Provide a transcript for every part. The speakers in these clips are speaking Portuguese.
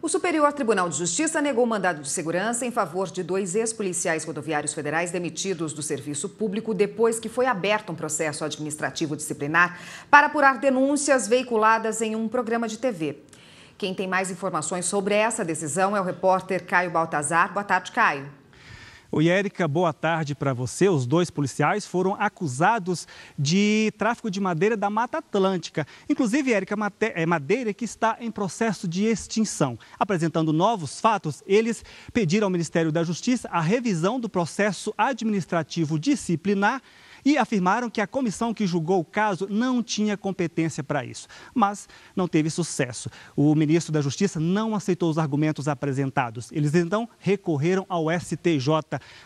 O Superior Tribunal de Justiça negou mandado de segurança em favor de dois ex-policiais rodoviários federais demitidos do serviço público depois que foi aberto um processo administrativo disciplinar para apurar denúncias veiculadas em um programa de TV. Quem tem mais informações sobre essa decisão é o repórter Caio Baltazar. Boa tarde, Caio. Oi, Érica, boa tarde para você. Os dois policiais foram acusados de tráfico de madeira da Mata Atlântica. Inclusive, Érica, é, madeira que está em processo de extinção. Apresentando novos fatos, eles pediram ao Ministério da Justiça a revisão do processo administrativo disciplinar e afirmaram que a comissão que julgou o caso não tinha competência para isso, mas não teve sucesso. O ministro da Justiça não aceitou os argumentos apresentados. Eles então recorreram ao STJ,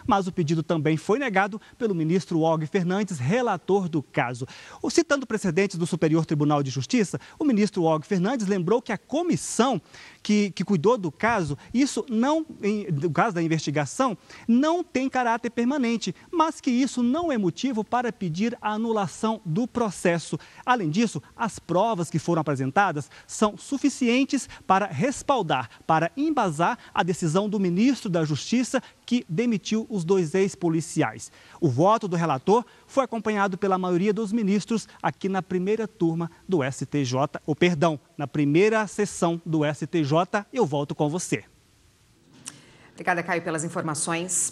mas o pedido também foi negado pelo ministro Og Fernandes, relator do caso. Citando precedentes do Superior Tribunal de Justiça, o ministro Og Fernandes lembrou que a comissão que, que cuidou do caso, isso não, do caso da investigação, não tem caráter permanente, mas que isso não é motivo para pedir a anulação do processo. Além disso, as provas que foram apresentadas são suficientes para respaldar, para embasar a decisão do ministro da Justiça que demitiu os dois ex-policiais. O voto do relator foi acompanhado pela maioria dos ministros aqui na primeira turma do STJ, ou perdão, na primeira sessão do STJ. Eu volto com você. Obrigada, Caio, pelas informações.